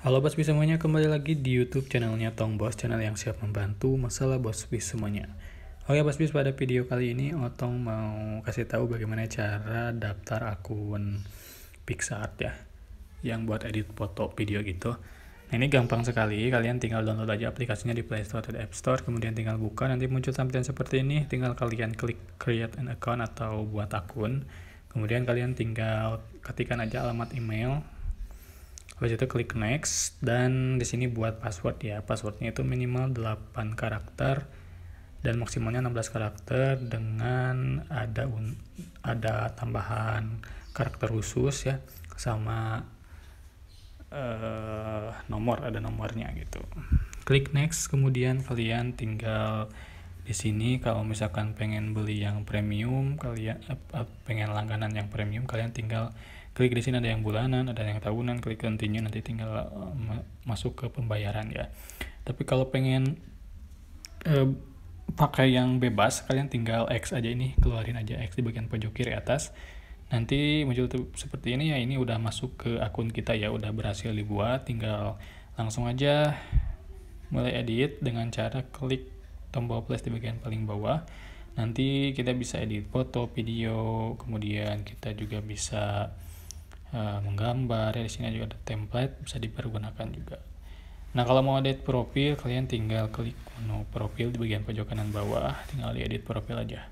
Halo Bosby semuanya, kembali lagi di YouTube channelnya Tong Bos, channel yang siap membantu masalah Bosby semuanya. Oke oh ya, bos bis pada video kali ini Otong mau kasih tahu bagaimana cara daftar akun PixArt ya, yang buat edit foto video gitu. Nah ini gampang sekali, kalian tinggal download aja aplikasinya di Play Store atau App Store, kemudian tinggal buka, nanti muncul tampilan seperti ini, tinggal kalian klik create an account atau buat akun, kemudian kalian tinggal ketikkan aja alamat email, habis itu klik next dan di sini buat password ya passwordnya itu minimal 8 karakter dan maksimalnya 16 karakter dengan ada un, ada tambahan karakter khusus ya sama uh, nomor ada nomornya gitu klik next kemudian kalian tinggal di sini kalau misalkan pengen beli yang premium kalian ya, pengen langganan yang premium kalian tinggal klik di sini ada yang bulanan ada yang tahunan klik continue nanti tinggal eh, masuk ke pembayaran ya tapi kalau pengen eh, pakai yang bebas kalian tinggal X aja ini keluarin aja X di bagian pojok kiri atas nanti muncul seperti ini ya ini udah masuk ke akun kita ya udah berhasil dibuat tinggal langsung aja mulai edit dengan cara klik tombol plus di bagian paling bawah nanti kita bisa edit foto, video, kemudian kita juga bisa uh, menggambar ya di sini juga ada template bisa dipergunakan juga. Nah kalau mau edit profil kalian tinggal klik menu profil di bagian pojok kanan bawah, tinggal di edit profil aja.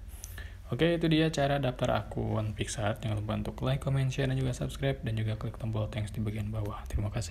Oke itu dia cara daftar akun Pixar. Jangan lupa untuk like, comment, share, dan juga subscribe dan juga klik tombol thanks di bagian bawah. Terima kasih.